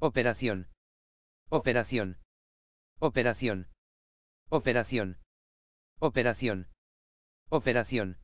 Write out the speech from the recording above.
Operación. Operación. Operación. Operación. Operación. Operación.